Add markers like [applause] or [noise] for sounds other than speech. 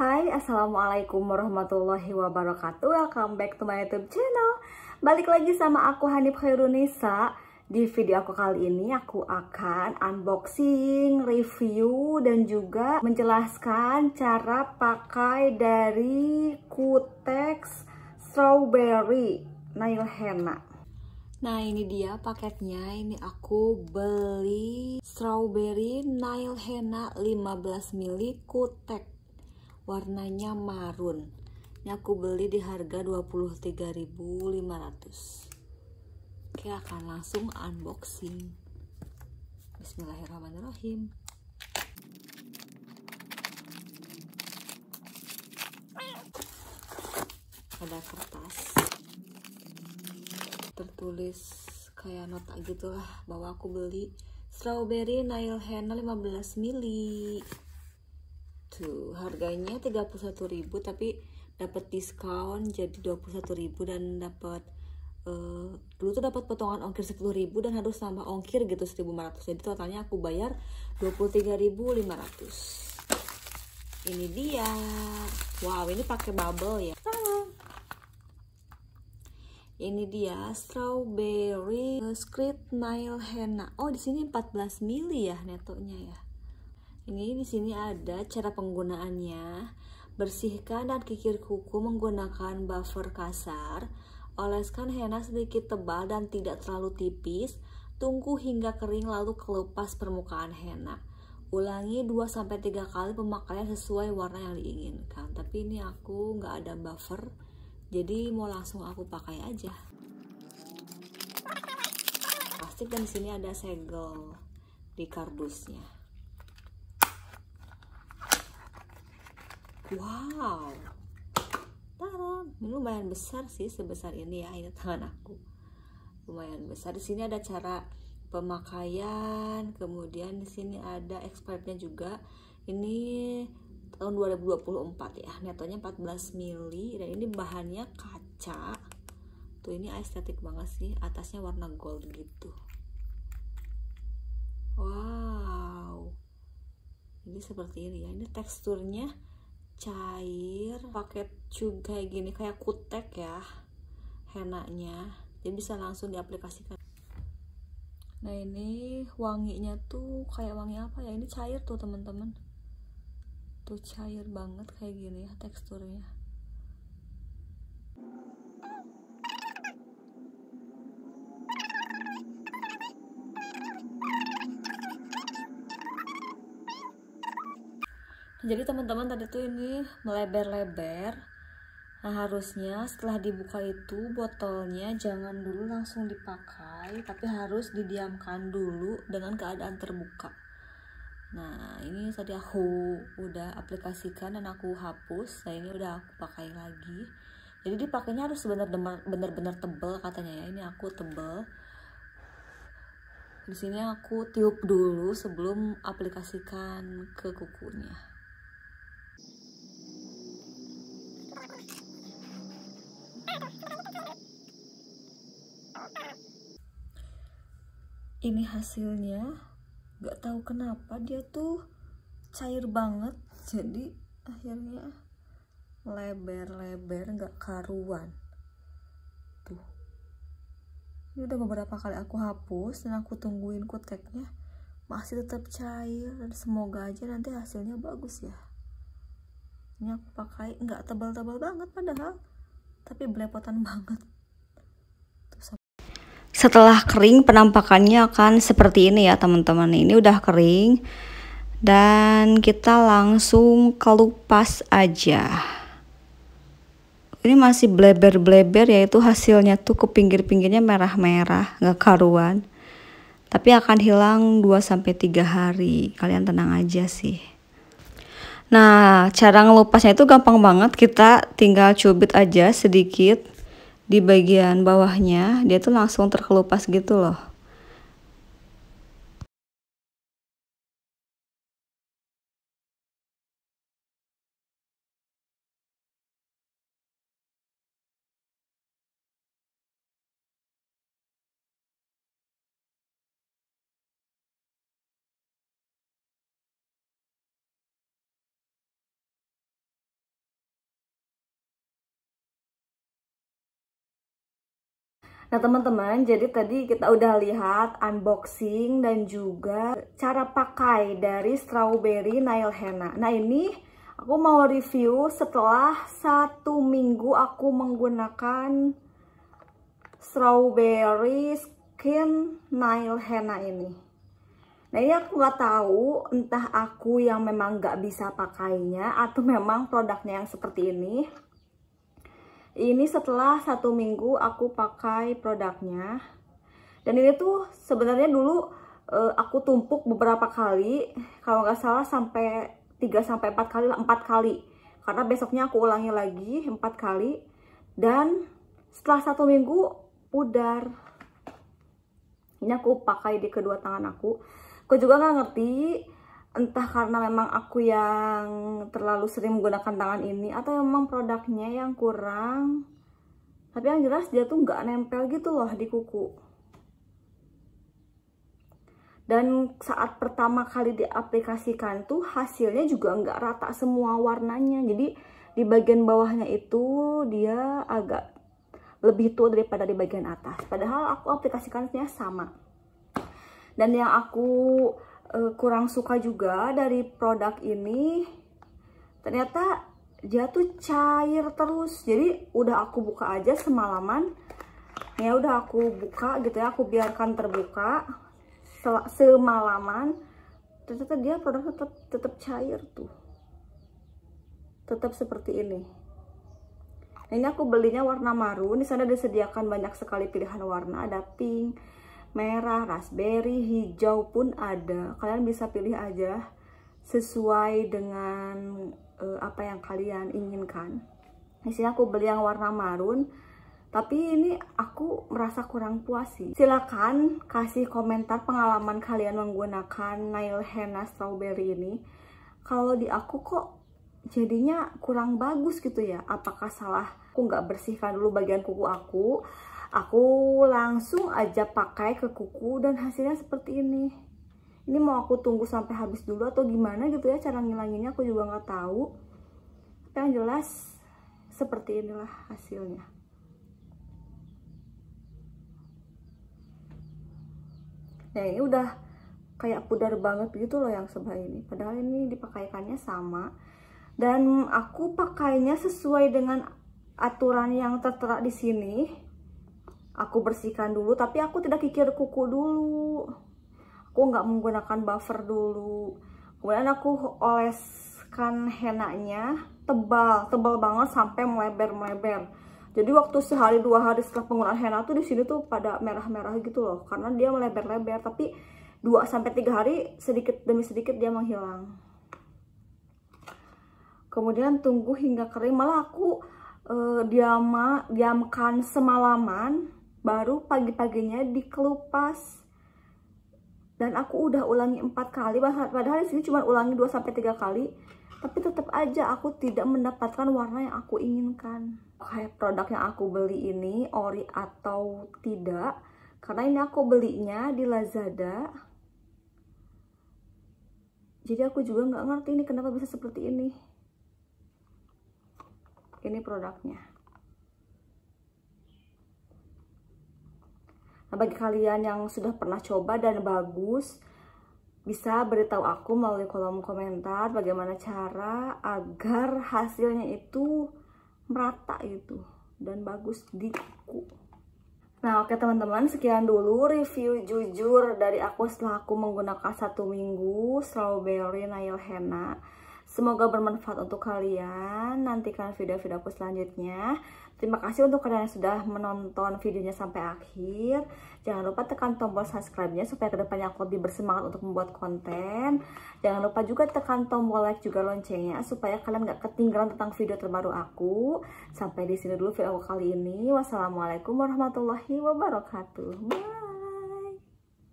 Hai, Assalamualaikum warahmatullahi wabarakatuh Welcome back to my youtube channel Balik lagi sama aku Hanif Khairunisa Di video aku kali ini aku akan unboxing, review, dan juga menjelaskan cara pakai dari Kutex Strawberry Nail Henna Nah ini dia paketnya, ini aku beli Strawberry Nail Henna 15 mili Kutex warnanya marun ini aku beli di harga 23.500 oke akan langsung unboxing bismillahirrahmanirrahim ada kertas tertulis kayak nota gitu lah bahwa aku beli strawberry nail henna 15 mili Tuh, harganya 31.000 tapi dapat diskon jadi 21.000 dan dapat uh, eh, dulu tuh dapat potongan ongkir 10.000 dan harus tambah ongkir gitu 1.500. Jadi totalnya aku bayar 23.500. Ini dia. Wow, ini pakai bubble ya. Ini dia strawberry eh, script nail henna. Oh, di sini 14 mili ya netonya ya ini di sini ada cara penggunaannya bersihkan dan kikir kuku menggunakan buffer kasar oleskan henna sedikit tebal dan tidak terlalu tipis tunggu hingga kering lalu kelepas permukaan henna ulangi 2-3 kali pemakaian sesuai warna yang diinginkan tapi ini aku nggak ada buffer jadi mau langsung aku pakai aja plastik dan di sini ada segel di kardusnya wow Tara, ini lumayan besar sih sebesar ini ya ini tangan aku lumayan besar di sini ada cara pemakaian kemudian di sini ada expirednya juga ini tahun 2024 ya netonya 14 mili dan ini bahannya kaca tuh ini estetik banget sih atasnya warna gold gitu wow ini seperti ini ya ini teksturnya cair pakai juga kayak gini kayak kutek ya henanya jadi bisa langsung diaplikasikan nah ini wanginya tuh kayak wangi apa ya ini cair tuh teman-teman tuh cair banget kayak gini ya teksturnya jadi teman-teman tadi tuh ini melebar-lebar. nah harusnya setelah dibuka itu botolnya jangan dulu langsung dipakai tapi harus didiamkan dulu dengan keadaan terbuka nah ini tadi aku udah aplikasikan dan aku hapus nah ini udah aku pakai lagi jadi dipakainya harus benar-benar tebel katanya ya ini aku tebel di sini aku tiup dulu sebelum aplikasikan ke kukunya ini hasilnya gak tahu kenapa dia tuh cair banget jadi akhirnya lebar-lebar gak karuan tuh ini udah beberapa kali aku hapus dan aku tungguin kuteknya masih tetap cair dan semoga aja nanti hasilnya bagus ya ini aku pakai gak tebal-tebal banget padahal tapi belepotan [laughs] banget setelah kering penampakannya akan seperti ini ya teman-teman. Ini udah kering dan kita langsung kelupas aja. Ini masih bleber-bleber yaitu hasilnya tuh ke pinggir-pinggirnya merah-merah, gak karuan. Tapi akan hilang 2 3 hari. Kalian tenang aja sih. Nah, cara ngelupasnya itu gampang banget. Kita tinggal cubit aja sedikit di bagian bawahnya dia tuh langsung terkelupas gitu loh Nah teman-teman, jadi tadi kita udah lihat unboxing dan juga cara pakai dari strawberry nail henna. Nah ini aku mau review setelah satu minggu aku menggunakan strawberry skin nail henna ini. Nah ini aku gak tahu entah aku yang memang gak bisa pakainya atau memang produknya yang seperti ini ini setelah satu minggu aku pakai produknya dan ini tuh sebenarnya dulu uh, aku tumpuk beberapa kali kalau nggak salah sampai 3 sampai 4 kali empat 4 kali karena besoknya aku ulangi lagi 4 kali dan setelah satu minggu pudar ini aku pakai di kedua tangan aku aku juga nggak ngerti entah karena memang aku yang terlalu sering menggunakan tangan ini atau memang produknya yang kurang tapi yang jelas dia tuh nggak nempel gitu loh di kuku dan saat pertama kali diaplikasikan tuh hasilnya juga nggak rata semua warnanya jadi di bagian bawahnya itu dia agak lebih tua daripada di bagian atas padahal aku aplikasikannya sama dan yang aku uh, kurang suka juga dari produk ini ternyata dia tuh cair terus jadi udah aku buka aja semalaman ya udah aku buka gitu ya aku biarkan terbuka Sel semalaman ternyata dia produk tetap, tetap cair tuh tetap seperti ini ini aku belinya warna marun di sana disediakan banyak sekali pilihan warna ada pink merah, raspberry, hijau pun ada. Kalian bisa pilih aja sesuai dengan uh, apa yang kalian inginkan. Di sini aku beli yang warna marun, tapi ini aku merasa kurang puas sih. Silakan kasih komentar pengalaman kalian menggunakan nail henna strawberry ini. Kalau di aku kok jadinya kurang bagus gitu ya. Apakah salah aku nggak bersihkan dulu bagian kuku aku aku langsung aja pakai ke kuku dan hasilnya seperti ini ini mau aku tunggu sampai habis dulu atau gimana gitu ya cara ngilanginnya aku juga nggak tahu tapi yang jelas seperti inilah hasilnya nah ini udah kayak pudar banget gitu loh yang sebelah ini padahal ini dipakaikannya sama dan aku pakainya sesuai dengan aturan yang tertera di sini aku bersihkan dulu tapi aku tidak kikir kuku dulu aku nggak menggunakan buffer dulu kemudian aku oleskan henanya tebal tebal banget sampai melebar melebar jadi waktu sehari dua hari setelah penggunaan henna tuh di sini tuh pada merah-merah gitu loh karena dia melebar-lebar tapi 2 sampai tiga hari sedikit demi sedikit dia menghilang kemudian tunggu hingga kering malah aku uh, eh, diamkan semalaman baru pagi-paginya dikelupas dan aku udah ulangi empat kali padahal di sini cuma ulangi 2 sampai tiga kali tapi tetap aja aku tidak mendapatkan warna yang aku inginkan kayak produk yang aku beli ini ori atau tidak karena ini aku belinya di Lazada jadi aku juga nggak ngerti ini kenapa bisa seperti ini ini produknya Nah, bagi kalian yang sudah pernah coba dan bagus, bisa beritahu aku melalui kolom komentar bagaimana cara agar hasilnya itu merata gitu dan bagus di kuku. Nah oke teman-teman sekian dulu review jujur dari aku setelah aku menggunakan satu minggu strawberry nail henna. Semoga bermanfaat untuk kalian. Nantikan video-video aku selanjutnya. Terima kasih untuk kalian yang sudah menonton videonya sampai akhir. Jangan lupa tekan tombol subscribe-nya supaya kedepannya aku lebih bersemangat untuk membuat konten. Jangan lupa juga tekan tombol like juga loncengnya supaya kalian gak ketinggalan tentang video terbaru aku. Sampai di sini dulu video aku kali ini. Wassalamualaikum warahmatullahi wabarakatuh. Bye.